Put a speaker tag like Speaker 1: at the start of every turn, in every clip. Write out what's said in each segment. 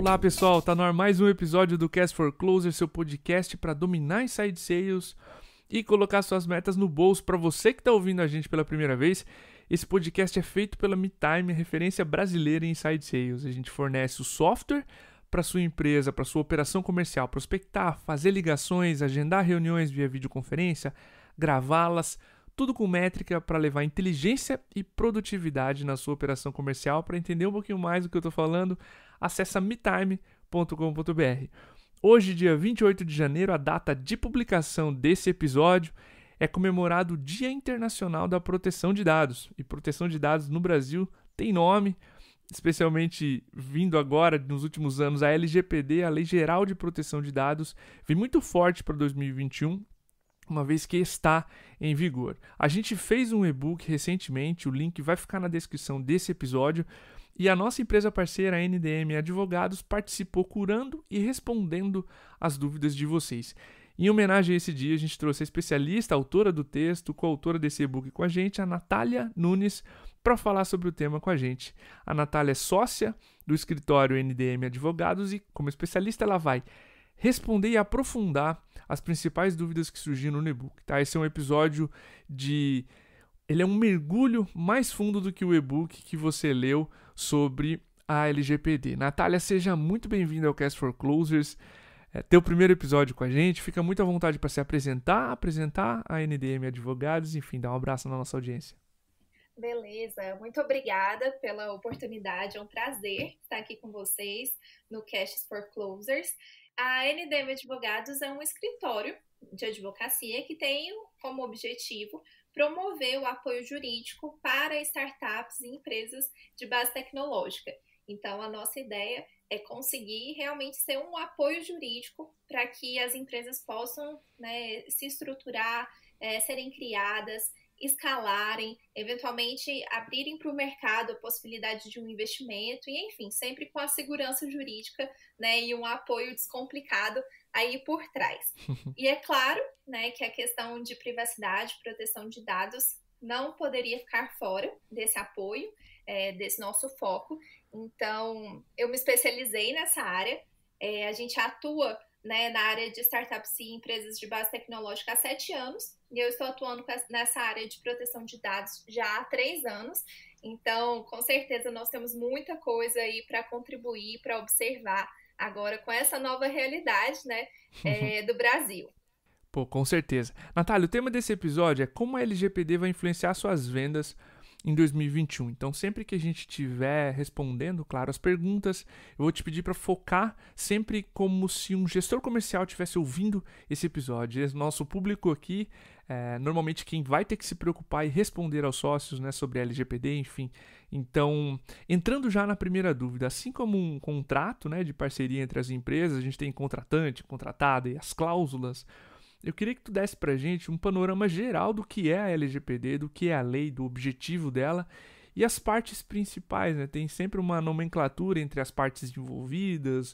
Speaker 1: Olá pessoal, tá no ar mais um episódio do Cast for Closer, seu podcast para dominar inside sales e colocar suas metas no bolso. Para você que está ouvindo a gente pela primeira vez, esse podcast é feito pela MeTime, referência brasileira em inside sales. A gente fornece o software para sua empresa, para sua operação comercial, prospectar, fazer ligações, agendar reuniões via videoconferência, gravá-las, tudo com métrica para levar inteligência e produtividade na sua operação comercial. Para entender um pouquinho mais do que eu estou falando, acessa metime.com.br. Hoje, dia 28 de janeiro, a data de publicação desse episódio, é comemorado o Dia Internacional da Proteção de Dados. E proteção de dados no Brasil tem nome, especialmente vindo agora nos últimos anos a LGPD, a Lei Geral de Proteção de Dados, vem muito forte para 2021 uma vez que está em vigor. A gente fez um e-book recentemente, o link vai ficar na descrição desse episódio, e a nossa empresa parceira a NDM Advogados participou curando e respondendo as dúvidas de vocês. Em homenagem a esse dia, a gente trouxe a especialista, a autora do texto, coautora desse e-book com a gente, a Natália Nunes, para falar sobre o tema com a gente. A Natália é sócia do escritório NDM Advogados e, como especialista, ela vai responder e aprofundar as principais dúvidas que surgiram no e-book. Tá? Esse é um episódio de ele é um mergulho mais fundo do que o e-book que você leu sobre a LGPD. Natália, seja muito bem-vinda ao Cast for Closers. É, teu primeiro episódio com a gente, fica muito à vontade para se apresentar, apresentar a NDM Advogados, enfim, dar um abraço na nossa audiência.
Speaker 2: Beleza, muito obrigada pela oportunidade, é um prazer estar aqui com vocês no Cash for Closers. A NDM Advogados é um escritório de advocacia que tem como objetivo promover o apoio jurídico para startups e empresas de base tecnológica. Então, a nossa ideia é conseguir realmente ser um apoio jurídico para que as empresas possam né, se estruturar, é, serem criadas, escalarem, eventualmente abrirem para o mercado a possibilidade de um investimento, e enfim, sempre com a segurança jurídica né, e um apoio descomplicado aí por trás. E é claro, né, que a questão de privacidade, proteção de dados não poderia ficar fora desse apoio, é, desse nosso foco. Então, eu me especializei nessa área. É, a gente atua né, na área de startups e empresas de base tecnológica há sete anos, e eu estou atuando nessa área de proteção de dados já há três anos. Então, com certeza, nós temos muita coisa aí para contribuir, para observar agora com essa nova realidade né, é, do Brasil.
Speaker 1: Pô, com certeza. Natália, o tema desse episódio é como a LGPD vai influenciar suas vendas em 2021. Então, sempre que a gente estiver respondendo, claro, as perguntas, eu vou te pedir para focar sempre como se um gestor comercial estivesse ouvindo esse episódio. Esse nosso público aqui, é, normalmente quem vai ter que se preocupar e responder aos sócios né, sobre LGPD, enfim. Então, entrando já na primeira dúvida, assim como um contrato né, de parceria entre as empresas, a gente tem contratante, contratada e as cláusulas eu queria que tu desse pra gente um panorama geral do que é a LGPD, do que é a lei, do objetivo dela e as partes principais, né? Tem sempre uma nomenclatura entre as partes envolvidas,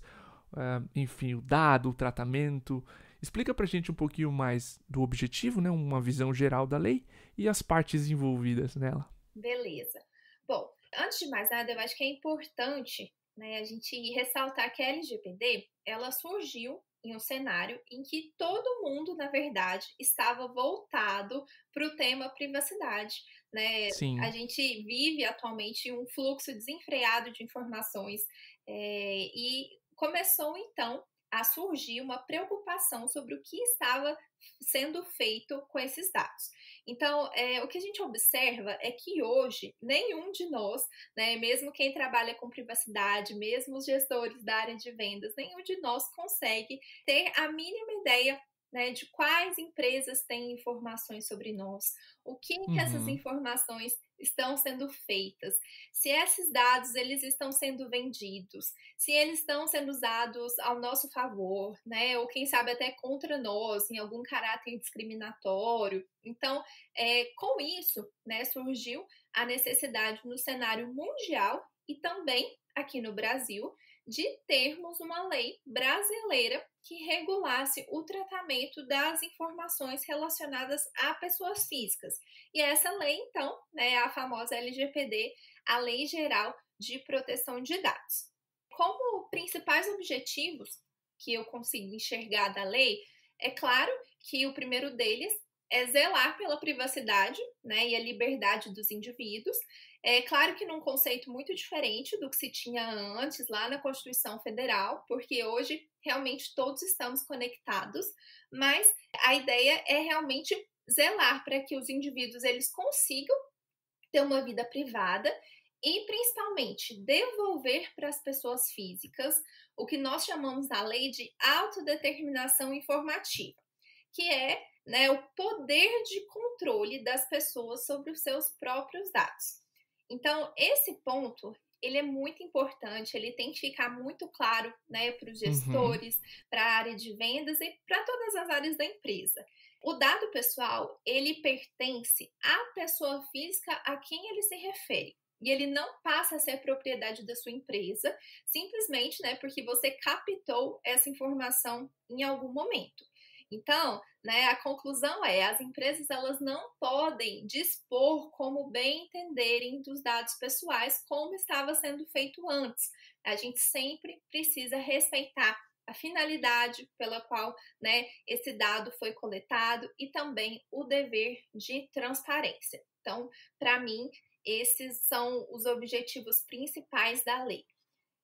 Speaker 1: uh, enfim, o dado, o tratamento. Explica pra gente um pouquinho mais do objetivo, né? Uma visão geral da lei e as partes envolvidas nela.
Speaker 2: Beleza. Bom, antes de mais nada, eu acho que é importante né, a gente ressaltar que a LGPD ela surgiu em um cenário em que todo mundo, na verdade, estava voltado para o tema privacidade. Né? Sim. A gente vive atualmente um fluxo desenfreado de informações é, e começou então a surgir uma preocupação sobre o que estava sendo feito com esses dados. Então, é, o que a gente observa é que hoje nenhum de nós, né, mesmo quem trabalha com privacidade, mesmo os gestores da área de vendas, nenhum de nós consegue ter a mínima ideia né, de quais empresas têm informações sobre nós, o que, uhum. que essas uhum. informações estão sendo feitas, se esses dados eles estão sendo vendidos, se eles estão sendo usados ao nosso favor, né, ou quem sabe até contra nós, em algum caráter discriminatório. Então, é, com isso, né, surgiu a necessidade no cenário mundial e também aqui no Brasil de termos uma lei brasileira que regulasse o tratamento das informações relacionadas a pessoas físicas. E essa lei, então, né, é a famosa LGPD, a Lei Geral de Proteção de Dados. Como principais objetivos que eu consigo enxergar da lei, é claro que o primeiro deles é zelar pela privacidade né, e a liberdade dos indivíduos, é claro que num conceito muito diferente do que se tinha antes lá na Constituição Federal, porque hoje realmente todos estamos conectados, mas a ideia é realmente zelar para que os indivíduos eles consigam ter uma vida privada e principalmente devolver para as pessoas físicas o que nós chamamos da lei de autodeterminação informativa, que é né, o poder de controle das pessoas sobre os seus próprios dados. Então, esse ponto ele é muito importante, ele tem que ficar muito claro né, para os uhum. gestores, uhum. para a área de vendas e para todas as áreas da empresa. O dado pessoal, ele pertence à pessoa física a quem ele se refere. E ele não passa a ser propriedade da sua empresa, simplesmente né, porque você captou essa informação em algum momento. Então, né, a conclusão é, as empresas elas não podem dispor como bem entenderem dos dados pessoais como estava sendo feito antes. A gente sempre precisa respeitar a finalidade pela qual né, esse dado foi coletado e também o dever de transparência. Então, para mim, esses são os objetivos principais da lei.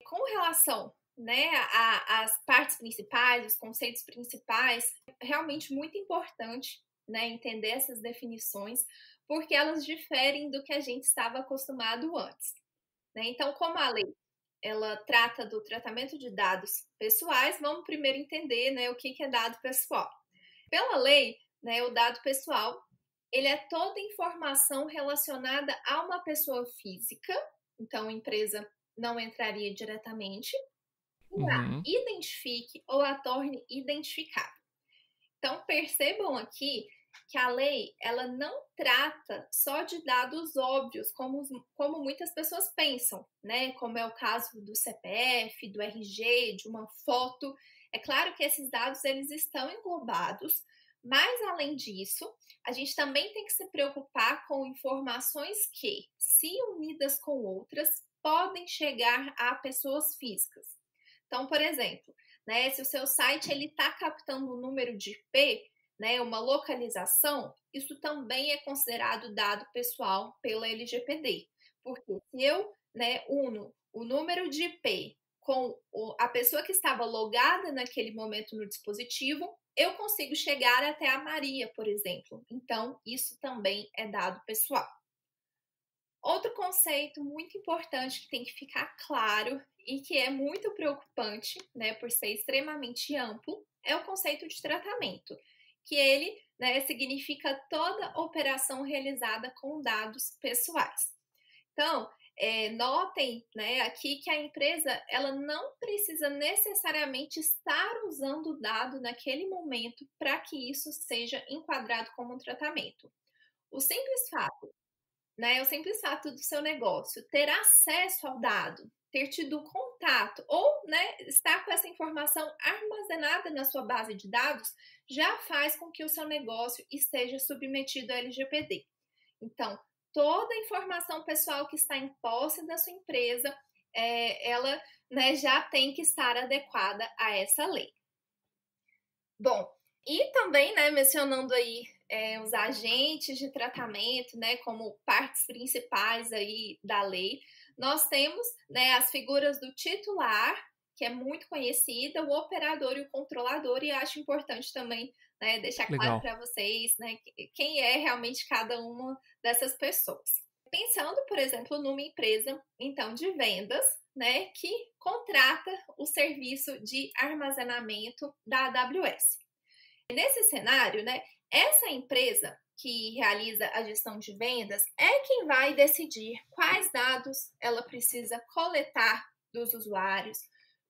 Speaker 2: Com relação né, a, as partes principais, os conceitos principais, é realmente muito importante né, entender essas definições, porque elas diferem do que a gente estava acostumado antes. Né? Então, como a lei ela trata do tratamento de dados pessoais, vamos primeiro entender né, o que, é dado pessoal. Pela lei, né, o dado pessoal ele é toda informação relacionada a uma pessoa física, então a empresa não entraria diretamente, a uhum. identifique ou a torne identificável. Então, percebam aqui que a lei ela não trata só de dados óbvios, como, como muitas pessoas pensam, né? Como é o caso do CPF, do RG, de uma foto. É claro que esses dados eles estão englobados, mas além disso, a gente também tem que se preocupar com informações que, se unidas com outras, podem chegar a pessoas físicas. Então, por exemplo, né, se o seu site ele está captando o um número de IP, né, uma localização, isso também é considerado dado pessoal pela LGPD. Porque se eu né, uno o número de IP com a pessoa que estava logada naquele momento no dispositivo, eu consigo chegar até a Maria, por exemplo. Então, isso também é dado pessoal. Outro conceito muito importante que tem que ficar claro e que é muito preocupante, né, por ser extremamente amplo, é o conceito de tratamento, que ele né, significa toda operação realizada com dados pessoais. Então, é, notem né, aqui que a empresa ela não precisa necessariamente estar usando o dado naquele momento para que isso seja enquadrado como um tratamento. O simples fato, né, o simples fato do seu negócio ter acesso ao dado ter tido contato ou né, estar com essa informação armazenada na sua base de dados já faz com que o seu negócio esteja submetido à LGPD. Então, toda a informação pessoal que está em posse da sua empresa, é, ela né, já tem que estar adequada a essa lei. Bom, e também, né, mencionando aí é, os agentes de tratamento, né, como partes principais aí da lei, nós temos né, as figuras do titular, que é muito conhecida, o operador e o controlador, e acho importante também né, deixar claro para vocês né, quem é realmente cada uma dessas pessoas. Pensando, por exemplo, numa empresa então de vendas, né, que contrata o serviço de armazenamento da AWS. Nesse cenário, né, essa empresa que realiza a gestão de vendas é quem vai decidir quais dados ela precisa coletar dos usuários,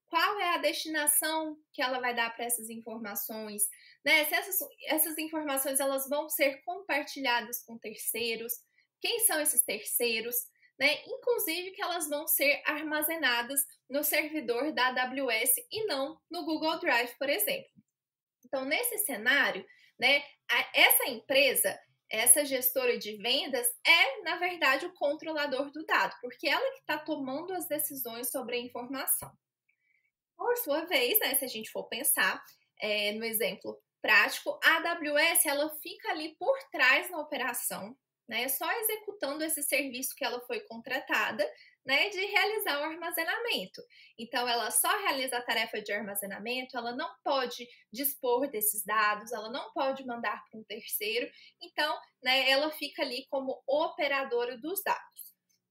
Speaker 2: qual é a destinação que ela vai dar para essas informações, né? Se essas, essas informações elas vão ser compartilhadas com terceiros, quem são esses terceiros, né? Inclusive que elas vão ser armazenadas no servidor da AWS e não no Google Drive, por exemplo. Então, nesse cenário, né, essa empresa, essa gestora de vendas, é, na verdade, o controlador do dado, porque ela que está tomando as decisões sobre a informação. Por sua vez, né, se a gente for pensar é, no exemplo prático, a AWS ela fica ali por trás na operação, né, só executando esse serviço que ela foi contratada, né, de realizar o armazenamento. Então, ela só realiza a tarefa de armazenamento, ela não pode dispor desses dados, ela não pode mandar para um terceiro. Então, né, ela fica ali como operadora dos dados.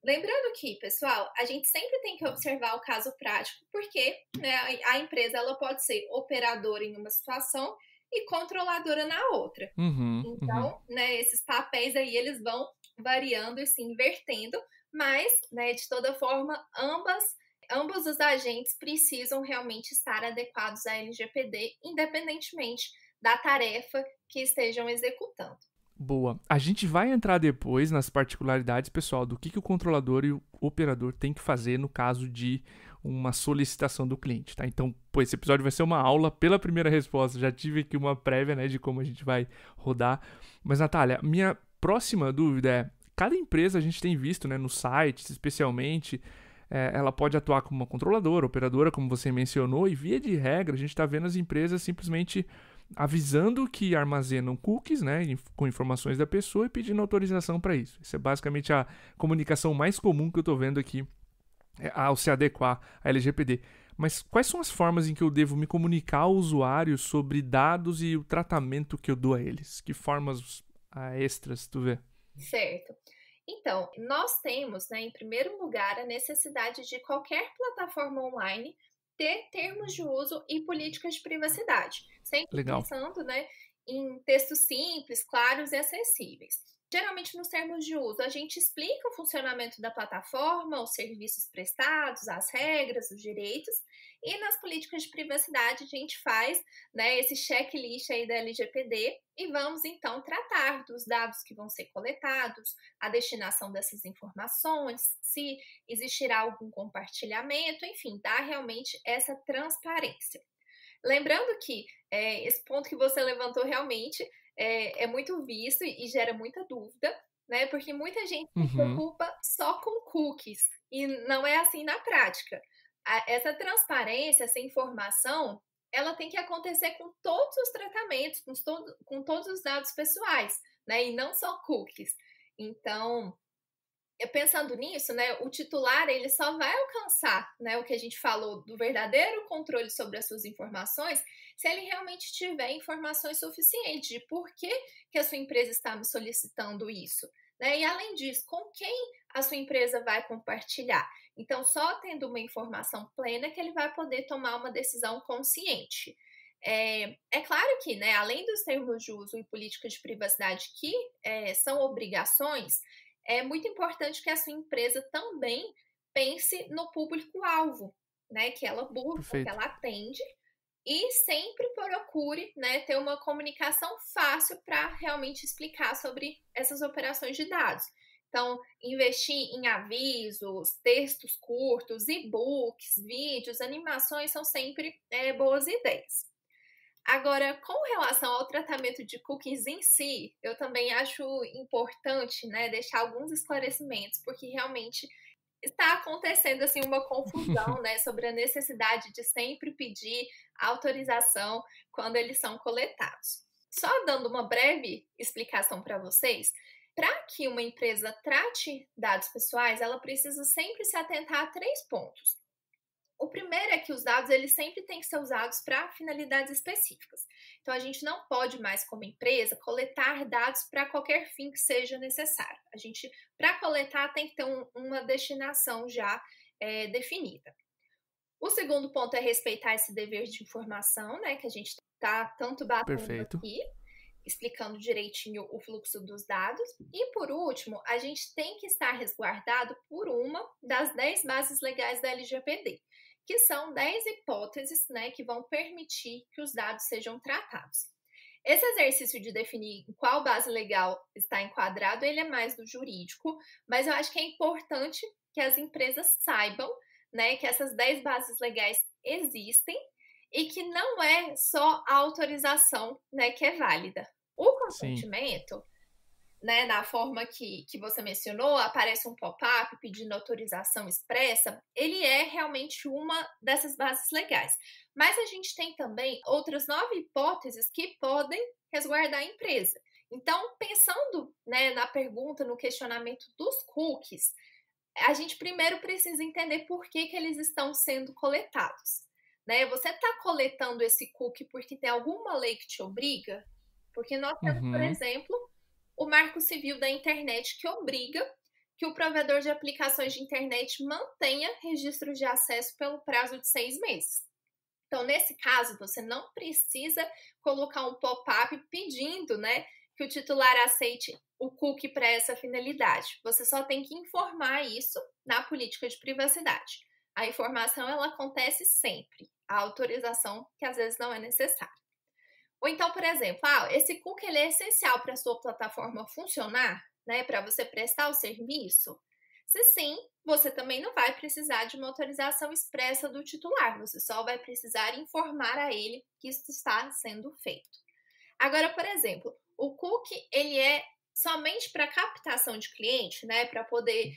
Speaker 2: Lembrando que, pessoal, a gente sempre tem que observar o caso prático, porque né, a empresa ela pode ser operadora em uma situação e controladora na outra.
Speaker 1: Uhum, então, uhum.
Speaker 2: né, esses papéis aí eles vão variando e se invertendo, mas, né, de toda forma, ambas, ambos os agentes precisam realmente estar adequados à LGPD, independentemente da tarefa que estejam executando.
Speaker 1: Boa. A gente vai entrar depois nas particularidades, pessoal, do que, que o controlador e o operador tem que fazer no caso de uma solicitação do cliente, tá? Então, pô, esse episódio vai ser uma aula pela primeira resposta. Já tive aqui uma prévia, né, de como a gente vai rodar. Mas, Natália, minha próxima dúvida é: cada empresa a gente tem visto, né, nos sites especialmente, é, ela pode atuar como uma controladora, operadora, como você mencionou, e via de regra a gente está vendo as empresas simplesmente avisando que armazenam cookies, né, com informações da pessoa e pedindo autorização para isso. Isso é basicamente a comunicação mais comum que eu estou vendo aqui é, ao se adequar à LGPD. Mas quais são as formas em que eu devo me comunicar ao usuário sobre dados e o tratamento que eu dou a eles? Que formas ah, extras tu vê?
Speaker 2: Certo. Então, nós temos, né, em primeiro lugar, a necessidade de qualquer plataforma online ter termos de uso e políticas de privacidade, sempre Legal. pensando né, em textos simples, claros e acessíveis. Geralmente, nos termos de uso, a gente explica o funcionamento da plataforma, os serviços prestados, as regras, os direitos, e nas políticas de privacidade a gente faz né, esse checklist aí da LGPD e vamos então tratar dos dados que vão ser coletados, a destinação dessas informações, se existirá algum compartilhamento, enfim, dar realmente essa transparência. Lembrando que é, esse ponto que você levantou realmente é, é muito visto e gera muita dúvida, né? Porque muita gente uhum. se preocupa só com cookies e não é assim na prática. A, essa transparência, essa informação, ela tem que acontecer com todos os tratamentos, com, todo, com todos os dados pessoais, né? E não só cookies. Então, pensando nisso, né, o titular ele só vai alcançar, né, o que a gente falou do verdadeiro controle sobre as suas informações, se ele realmente tiver informações suficientes de por que, que a sua empresa está me solicitando isso, né? E além disso, com quem a sua empresa vai compartilhar. Então, só tendo uma informação plena que ele vai poder tomar uma decisão consciente. É, é, claro que, né, além dos termos de uso e políticas de privacidade que é, são obrigações, é muito importante que a sua empresa também pense no público-alvo, né? Que ela busca, Perfeito. que ela atende e sempre procure né, ter uma comunicação fácil para realmente explicar sobre essas operações de dados. Então, investir em avisos, textos curtos, e-books, vídeos, animações são sempre é, boas ideias. Agora, com relação ao tratamento de cookies em si, eu também acho importante né, deixar alguns esclarecimentos, porque realmente está acontecendo assim uma confusão, né, sobre a necessidade de sempre pedir autorização quando eles são coletados. Só dando uma breve explicação para vocês, para que uma empresa trate dados pessoais, ela precisa sempre se atentar a três pontos. O primeiro é que os dados eles sempre têm que ser usados para finalidades específicas. Então a gente não pode mais como empresa coletar dados para qualquer fim que seja necessário. A gente para coletar tem que ter um, uma destinação já é, definida. O segundo ponto é respeitar esse dever de informação, né, que a gente está tanto batendo Perfeito. aqui, explicando direitinho o fluxo dos dados. E por último, a gente tem que estar resguardado por uma das 10 bases legais da LGPD que são 10 hipóteses né, que vão permitir que os dados sejam tratados. Esse exercício de definir qual base legal está enquadrado, ele é mais do jurídico, mas eu acho que é importante que as empresas saibam né, que essas 10 bases legais existem e que não é só a autorização né, que é válida. O consentimento, Sim né, na forma que, que você mencionou, aparece um pop-up pedindo autorização expressa, ele é realmente uma dessas bases legais. Mas a gente tem também outras nove hipóteses que podem resguardar a empresa. Então, pensando né, na pergunta, no questionamento dos cookies, a gente primeiro precisa entender por que, que eles estão sendo coletados. Né? Você está coletando esse cookie porque tem alguma lei que te obriga? Porque nós temos, uhum. por exemplo, o Marco Civil da Internet, que obriga que o provedor de aplicações de internet mantenha registros de acesso pelo prazo de seis meses. Então, nesse caso, você não precisa colocar um pop-up pedindo né, que o titular aceite o cookie para essa finalidade. Você só tem que informar isso na política de privacidade. A informação ela acontece sempre, a autorização que às vezes não é necessária. Ou então, por exemplo, ah, esse cookie ele é essencial para a sua plataforma funcionar, né, para você prestar o serviço? Se sim, você também não vai precisar de uma autorização expressa do titular, você só vai precisar informar a ele que isso está sendo feito. Agora, por exemplo, o cookie ele é somente para captação de cliente, né, para poder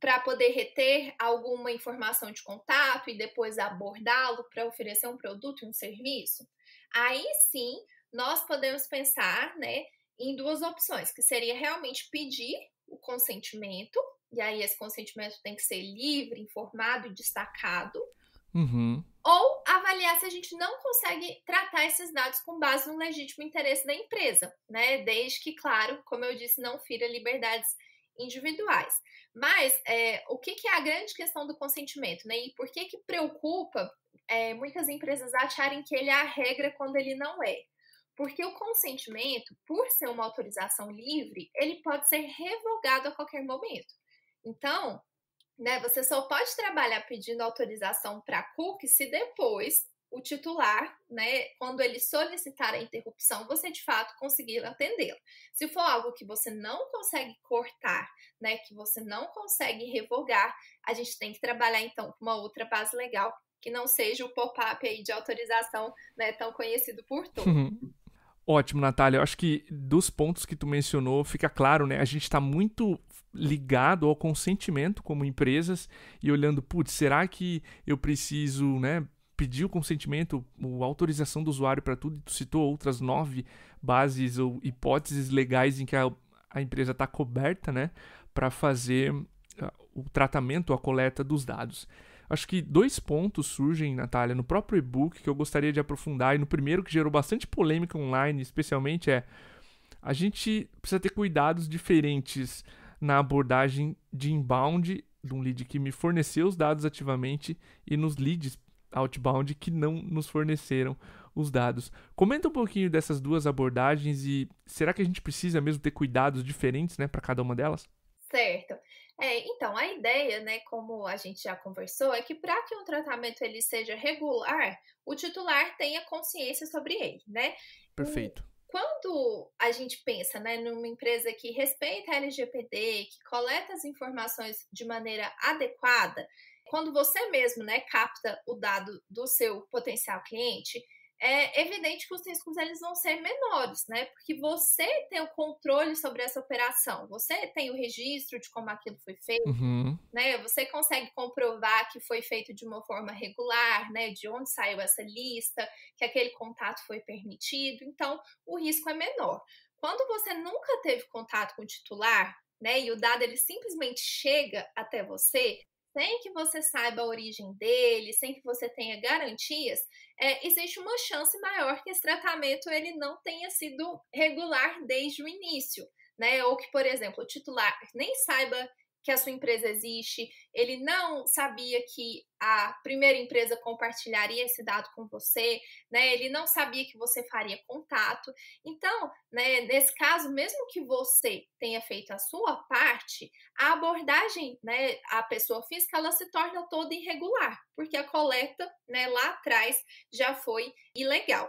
Speaker 2: para poder reter alguma informação de contato e depois abordá-lo para oferecer um produto e um serviço? Aí sim, nós podemos pensar, né, em duas opções, que seria realmente pedir o consentimento, e aí esse consentimento tem que ser livre, informado e destacado. Uhum. Ou avaliar se a gente não consegue tratar esses dados com base no legítimo interesse da empresa, né? Desde que, claro, como eu disse, não fira liberdades individuais. Mas é, o que, que, é a grande questão do consentimento, né? E por que que preocupa é, muitas empresas acharem que ele é a regra quando ele não é? Porque o consentimento, por ser uma autorização livre, ele pode ser revogado a qualquer momento. Então, né, você só pode trabalhar pedindo autorização para cookie se depois o titular, né, quando ele solicitar a interrupção, você de fato conseguir atendê lo Se for algo que você não consegue cortar, né, que você não consegue revogar, a gente tem que trabalhar então com uma outra base legal que não seja o pop-up aí de autorização, né, tão conhecido por
Speaker 1: todos. Uhum. Ótimo, Natália. Eu acho que dos pontos que tu mencionou, fica claro, né? A gente está muito ligado ao consentimento como empresas e olhando, putz, será que eu preciso, né, pediu consentimento, autorização do usuário para tudo, e tu citou outras nove bases ou hipóteses legais em que a, a empresa está coberta, né, para fazer ah, o tratamento, a coleta dos dados. Acho que dois pontos surgem, Natália, no próprio e-book que eu gostaria de aprofundar, e no primeiro que gerou bastante polêmica online, especialmente, é a gente precisa ter cuidados diferentes na abordagem de inbound, de um lead que me forneceu os dados ativamente, e nos leads Outbound que não nos forneceram os dados. Comenta um pouquinho dessas duas abordagens e será que a gente precisa mesmo ter cuidados diferentes né, para cada uma delas?
Speaker 2: Certo. É, então, a ideia, né, como a gente já conversou, é que para que um tratamento ele seja regular, o titular tenha consciência sobre ele, né? Perfeito. E quando a gente pensa né, numa empresa que respeita a LGPD, que coleta as informações de maneira adequada, quando você mesmo né, capta o dado do seu potencial cliente, é evidente que os riscos eles vão ser menores, né? Porque você tem o controle sobre essa operação, você tem o registro de como aquilo foi feito, uhum. né? Você consegue comprovar que foi feito de uma forma regular, né? De onde saiu essa lista, que aquele contato foi permitido, então o risco é menor. Quando você nunca teve contato com o titular, né? E o dado ele simplesmente chega até você, sem que você saiba a origem dele, sem que você tenha garantias, é, existe uma chance maior que esse tratamento ele não tenha sido regular desde o início, né? Ou que, por exemplo, o titular nem saiba que a sua empresa existe, ele não sabia que a primeira empresa compartilharia esse dado com você, né? Ele não sabia que você faria contato. Então, né, nesse caso, mesmo que você tenha feito a sua parte, a abordagem, né, a pessoa física, ela se torna toda irregular, porque a coleta, né, lá atrás já foi ilegal.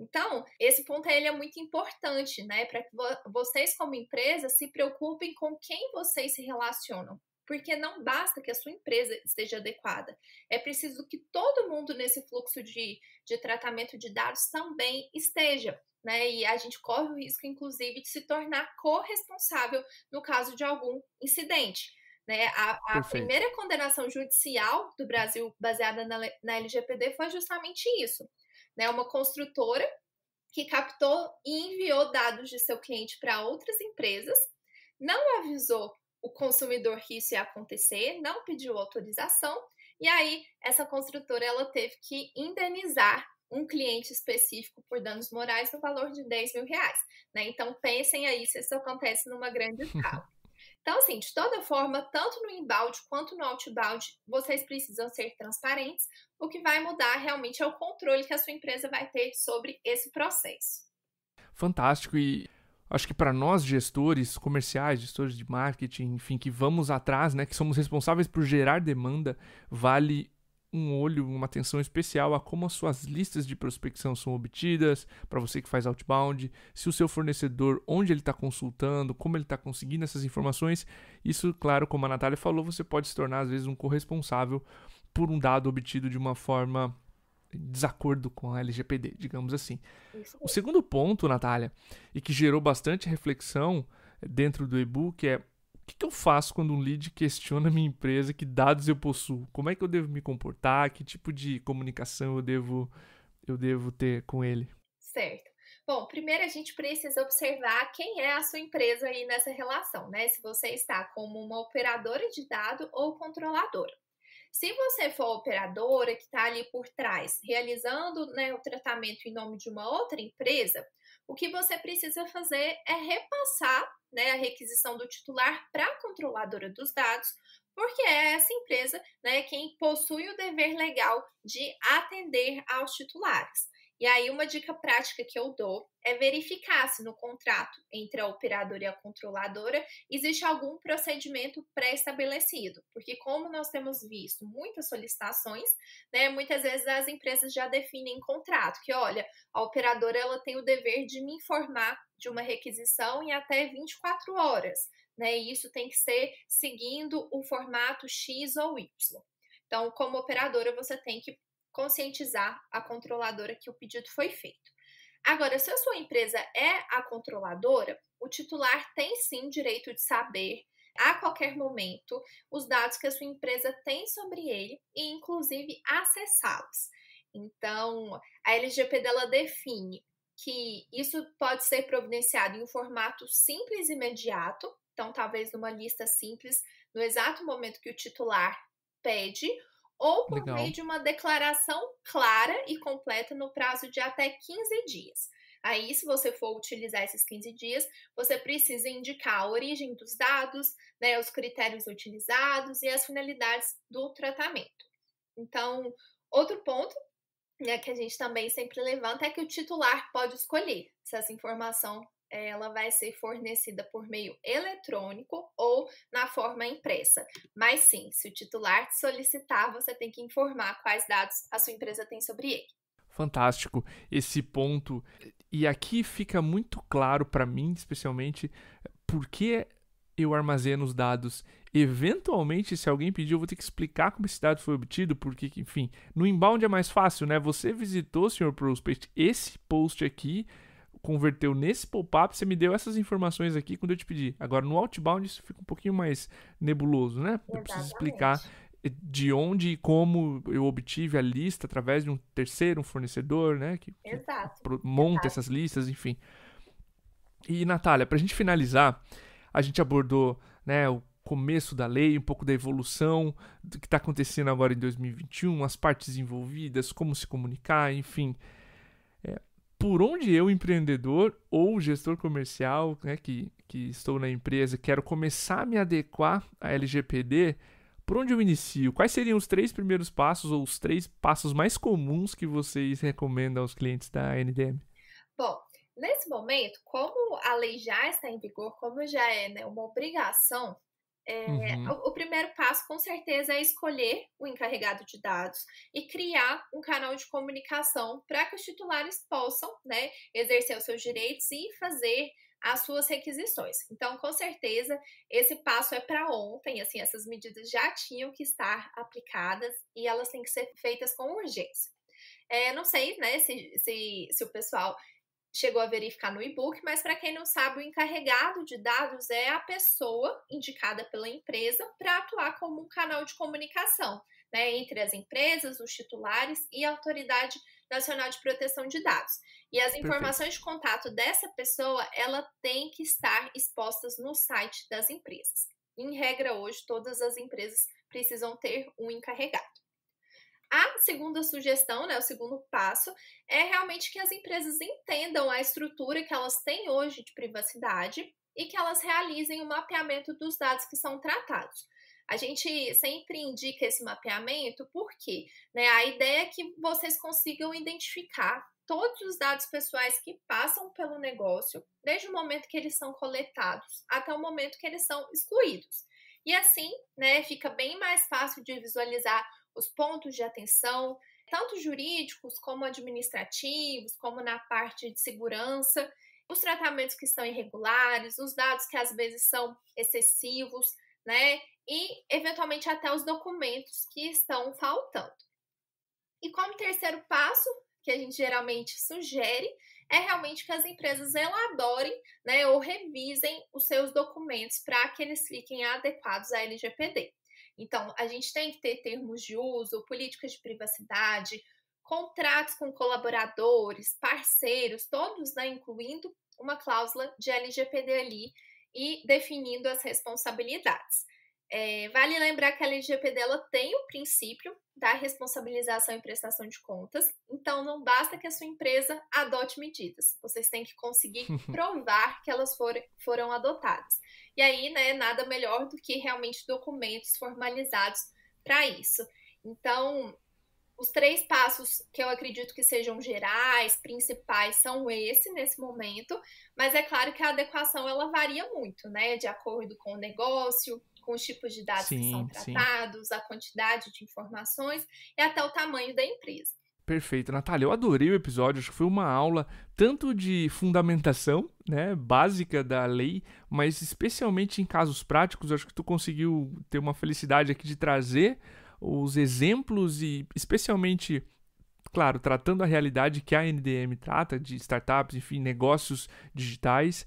Speaker 2: Então, esse ponto ele é muito importante, né? Para que vo vocês, como empresa, se preocupem com quem vocês se relacionam. Porque não basta que a sua empresa esteja adequada. É preciso que todo mundo nesse fluxo de, de tratamento de dados também esteja. Né? E a gente corre o risco, inclusive, de se tornar corresponsável no caso de algum incidente. Né? A, a primeira condenação judicial do Brasil, baseada na, na LGPD, foi justamente isso né, uma construtora que captou e enviou dados de seu cliente para outras empresas, não avisou o consumidor que isso ia acontecer, não pediu autorização, e aí essa construtora ela teve que indenizar um cliente específico por danos morais no valor de 10 mil reais. Né? Então pensem aí se isso acontece numa grande escala. Então, assim, de toda forma, tanto no inbound quanto no outbound, vocês precisam ser transparentes. O que vai mudar realmente é o controle que a sua empresa vai ter sobre esse processo.
Speaker 1: Fantástico e acho que para nós gestores comerciais, gestores de marketing, enfim, que vamos atrás, né, que somos responsáveis por gerar demanda, vale um olho, uma atenção especial a como as suas listas de prospecção são obtidas, para você que faz outbound, se o seu fornecedor, onde ele está consultando, como ele está conseguindo essas informações. Isso, claro, como a Natália falou, você pode se tornar às vezes um corresponsável por um dado obtido de uma forma desacordo com a LGPD, digamos assim. O segundo ponto, Natália, e que gerou bastante reflexão dentro do e-book é que, que eu faço quando um lead questiona a minha empresa, que dados eu possuo, como é que eu devo me comportar, que tipo de comunicação eu devo, eu devo ter com ele?
Speaker 2: Certo. Bom, primeiro a gente precisa observar quem é a sua empresa aí nessa relação, né? Se você está como uma operadora de dado ou controladora. Se você for operadora que está ali por trás, realizando né, o tratamento em nome de uma outra empresa, o que você precisa fazer é repassar né, a requisição do titular para a controladora dos dados, porque é essa empresa né, quem possui o dever legal de atender aos titulares. E aí, uma dica prática que eu dou é verificar se no contrato entre a operadora e a controladora existe algum procedimento pré-estabelecido, porque, como nós temos visto muitas solicitações, né, muitas vezes as empresas já definem em contrato que, olha, a operadora ela tem o dever de me informar de uma requisição em até 24 horas, né, e isso tem que ser seguindo o formato X ou Y. Então, como operadora, você tem que conscientizar a controladora que o pedido foi feito. Agora, se a sua empresa é a controladora, o titular tem sim direito de saber a qualquer momento os dados que a sua empresa tem sobre ele e inclusive acessá-los. Então, a LGPD ela define que isso pode ser providenciado em um formato simples e imediato, então talvez numa lista simples, no exato momento que o titular pede, ou por Legal. meio de uma declaração clara e completa no prazo de até 15 dias. Aí, se você for utilizar esses 15 dias, você precisa indicar a origem dos dados, né, os critérios utilizados e as finalidades do tratamento. Então, outro ponto né, que a gente também sempre levanta é que o titular pode escolher se essa informação ela vai ser fornecida por meio eletrônico ou na forma impressa. Mas sim, se o titular te solicitar, você tem que informar quais dados a sua empresa tem sobre ele.
Speaker 1: Fantástico esse ponto. E aqui fica muito claro para mim, especialmente, porque eu armazeno os dados. Eventualmente, se alguém pedir, eu vou ter que explicar como esse dado foi obtido, porque, enfim, no inbound é mais fácil, né? Você visitou, Sr. Prospect, esse post aqui, converteu nesse pop-up, você me deu essas informações aqui quando eu te pedi. Agora, no outbound, isso fica um pouquinho mais nebuloso, né? Exatamente. Eu preciso explicar eh, de onde e como eu obtive a lista através de um terceiro, um fornecedor, né? Que, Exato. monta Exato. essas listas, enfim. E, Natália, para a gente finalizar, a gente abordou né, o começo da lei, um pouco da evolução do que está acontecendo agora em 2021, as partes envolvidas, como se comunicar, enfim por onde eu, empreendedor ou gestor comercial, né, que, que estou na empresa, quero começar a me adequar à LGPD, por onde eu inicio? Quais seriam os três primeiros passos ou os três passos mais comuns que vocês recomendam aos clientes da NDM?
Speaker 2: Bom, nesse momento, como a lei já está em vigor, como já é né, uma obrigação é, uhum. o, o, primeiro passo, com certeza, é escolher o encarregado de dados e criar um canal de comunicação para que os titulares possam né, exercer os seus direitos e fazer as suas requisições. Então, com certeza, esse passo é para ontem, assim, essas medidas já tinham que estar aplicadas e elas têm que ser feitas com urgência. É, não sei né, se, se, se o pessoal chegou a verificar no e-book, mas para quem não sabe, o encarregado de dados é a pessoa indicada pela empresa para atuar como um canal de comunicação né, entre as empresas, os titulares e a autoridade Nacional de Proteção de Dados. E as informações Perfeito. de contato dessa pessoa, ela tem que estar expostas no site das empresas. Em regra, hoje, todas as empresas precisam ter um encarregado. A segunda sugestão, né, o segundo passo, é realmente que as empresas entendam a estrutura que elas têm hoje de privacidade e que elas realizem o um mapeamento dos dados que são tratados. A gente sempre indica esse mapeamento porque né, a ideia é que vocês consigam identificar todos os dados pessoais que passam pelo negócio, desde o momento que eles são coletados até o momento que eles são excluídos. E assim, né, fica bem mais fácil de visualizar os pontos de atenção, tanto jurídicos como administrativos, como na parte de segurança, os tratamentos que estão irregulares, os dados que às vezes são excessivos, né? E eventualmente até os documentos que estão faltando. E como terceiro passo, que a gente geralmente sugere, é realmente que as empresas elaborem né, ou revisem os seus documentos para que eles fiquem adequados à LGPD. Então, a gente tem que ter termos de uso, políticas de privacidade, contratos com colaboradores, parceiros, todos, né, incluindo uma cláusula de LGPD ali e definindo as responsabilidades. É, vale lembrar que a LGPD tem o princípio da responsabilização e prestação de contas, então não basta que a sua empresa adote medidas, vocês têm que conseguir provar que elas foram, foram adotadas. E aí, né, nada melhor do que realmente documentos formalizados para isso. Então, os três passos que eu acredito que sejam gerais, principais, são esse nesse momento, mas é claro que a adequação ela varia muito, né? De acordo com o negócio, com os tipos de dados sim, que são tratados, sim. a quantidade de informações e até o tamanho da empresa.
Speaker 1: Perfeito, Natália. Eu adorei o episódio, acho que foi uma aula tanto de fundamentação, né, básica da lei, mas especialmente em casos práticos, acho que tu conseguiu ter uma felicidade aqui de trazer os exemplos e especialmente claro, tratando a realidade que a NDM trata de startups, enfim, negócios digitais.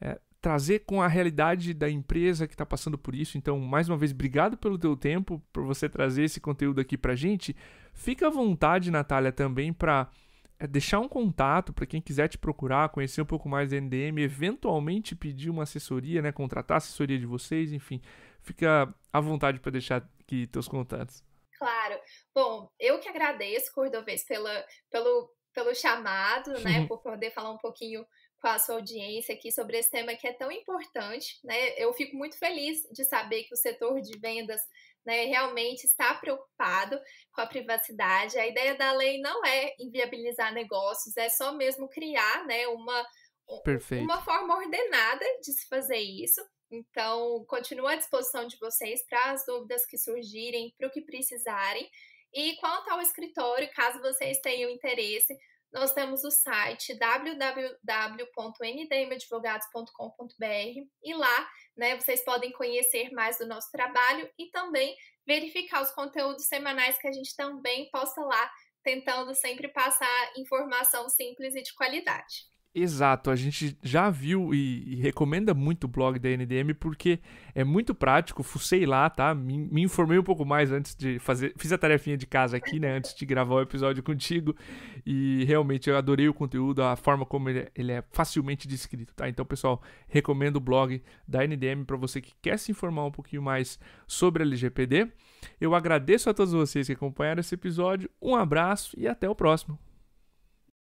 Speaker 1: É, trazer com a realidade da empresa que está passando por isso. Então, mais uma vez, obrigado pelo teu tempo, por você trazer esse conteúdo aqui para gente. Fica à vontade, Natália, também para é, deixar um contato para quem quiser te procurar, conhecer um pouco mais da NDM, eventualmente pedir uma assessoria, né, contratar a assessoria de vocês, enfim. Fica à vontade para deixar aqui teus contatos.
Speaker 2: Claro. Bom, eu que agradeço, Cordovez, pela, pelo, pelo chamado, né, por poder falar um pouquinho com a sua audiência aqui sobre esse tema que é tão importante. Né? Eu fico muito feliz de saber que o setor de vendas né, realmente está preocupado com a privacidade. A ideia da lei não é inviabilizar negócios, é só mesmo criar né, uma, uma forma ordenada de se fazer isso. Então, continuo à disposição de vocês para as dúvidas que surgirem, para o que precisarem. E quanto ao escritório, caso vocês tenham interesse, nós temos o site www.ndmadvogados.com.br e lá né, vocês podem conhecer mais do nosso trabalho e também verificar os conteúdos semanais que a gente também posta lá, tentando sempre passar informação simples e de qualidade.
Speaker 1: Exato, a gente já viu e, e, recomenda muito o blog da NDM porque é muito prático, fucei lá, tá? Me, me, informei um pouco mais antes de fazer, fiz a tarefinha de casa aqui, né, antes de gravar o episódio contigo e realmente eu adorei o conteúdo, a forma como ele é, ele é facilmente descrito, tá? Então, pessoal, recomendo o blog da NDM para você que quer se informar um pouquinho mais sobre a LGPD. Eu agradeço a todos vocês que acompanharam esse episódio, um abraço e até o próximo.